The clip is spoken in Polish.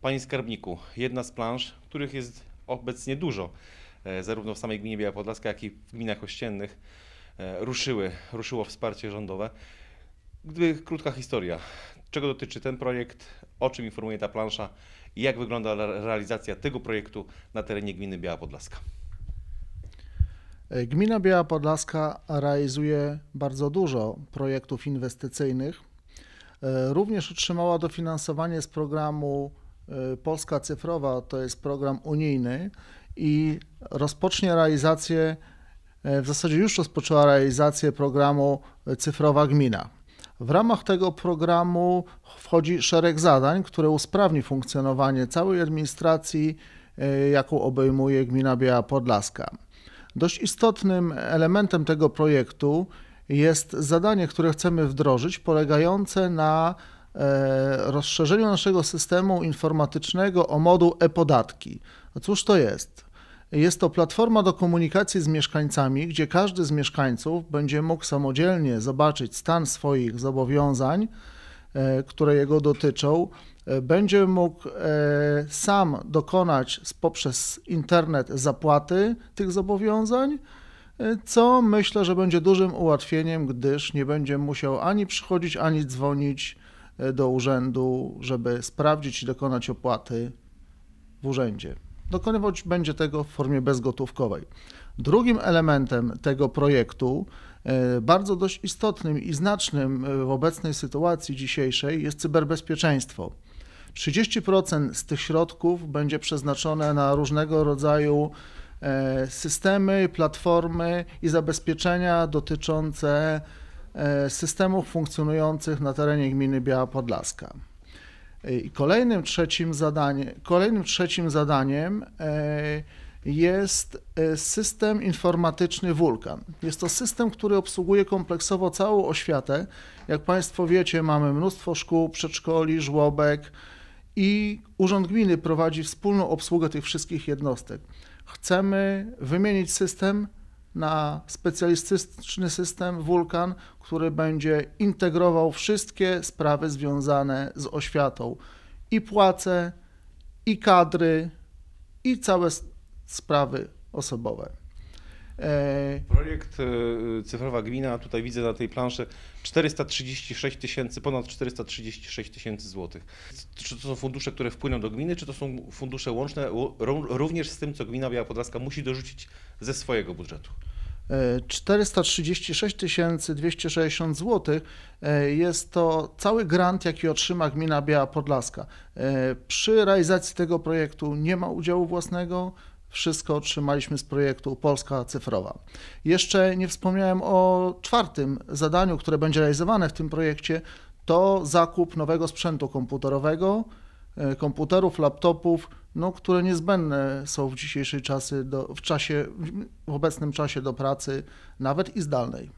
Panie Skarbniku, jedna z planż, których jest obecnie dużo, e, zarówno w samej gminie Biała Podlaska, jak i w gminach ościennych, e, ruszyły, ruszyło wsparcie rządowe. Gdyby krótka historia, czego dotyczy ten projekt, o czym informuje ta plansza i jak wygląda realizacja tego projektu na terenie gminy Biała Podlaska? E, gmina Biała Podlaska realizuje bardzo dużo projektów inwestycyjnych. Również otrzymała dofinansowanie z programu Y, Polska Cyfrowa to jest program unijny i rozpocznie realizację, y, w zasadzie już rozpoczęła realizację programu Cyfrowa Gmina. W ramach tego programu wchodzi szereg zadań, które usprawni funkcjonowanie całej administracji, y, jaką obejmuje gmina Biała Podlaska. Dość istotnym elementem tego projektu jest zadanie, które chcemy wdrożyć, polegające na E, rozszerzeniu naszego systemu informatycznego o moduł e-podatki. A no cóż to jest? Jest to platforma do komunikacji z mieszkańcami, gdzie każdy z mieszkańców będzie mógł samodzielnie zobaczyć stan swoich zobowiązań, e, które jego dotyczą. E, będzie mógł sam dokonać poprzez internet zapłaty tych zobowiązań, co myślę, że będzie dużym ułatwieniem, gdyż nie będzie musiał ani przychodzić, ani dzwonić do urzędu, żeby sprawdzić i dokonać opłaty w urzędzie. Dokonywać będzie tego w formie bezgotówkowej. Drugim elementem tego projektu, e, bardzo dość istotnym i znacznym e, w obecnej sytuacji dzisiejszej, jest cyberbezpieczeństwo. 30% z tych środków będzie przeznaczone na różnego rodzaju e, systemy, platformy i zabezpieczenia dotyczące E, systemów funkcjonujących na terenie gminy Biała Podlaska. E, I kolejnym trzecim, zadanie, kolejnym trzecim zadaniem e, jest system informatyczny Wulkan. Jest to system, który obsługuje kompleksowo całą oświatę. Jak Państwo wiecie, mamy mnóstwo szkół, przedszkoli, żłobek i Urząd Gminy prowadzi wspólną obsługę tych wszystkich jednostek. Chcemy wymienić system na specjalistyczny system Wulkan, który będzie integrował wszystkie sprawy związane z oświatą i płace, i kadry, i całe sprawy osobowe. E, Projekt e, Cyfrowa Gmina, tutaj widzę na tej planszy 436 tysięcy, ponad 436 tysięcy złotych. Czy to są fundusze, które wpłyną do gminy, czy to są fundusze łączne również z tym, co gmina Biała Podlaska musi dorzucić ze swojego budżetu? 436 260 zł jest to cały grant, jaki otrzyma gmina Biała Podlaska. E, przy realizacji tego projektu nie ma udziału własnego, wszystko otrzymaliśmy z projektu Polska Cyfrowa. Jeszcze nie wspomniałem o czwartym zadaniu, które będzie realizowane w tym projekcie, to zakup nowego sprzętu komputerowego, E, komputerów, laptopów, no, które niezbędne są w dzisiejszej czasy, do, w, czasie, w obecnym czasie do pracy, nawet i zdalnej.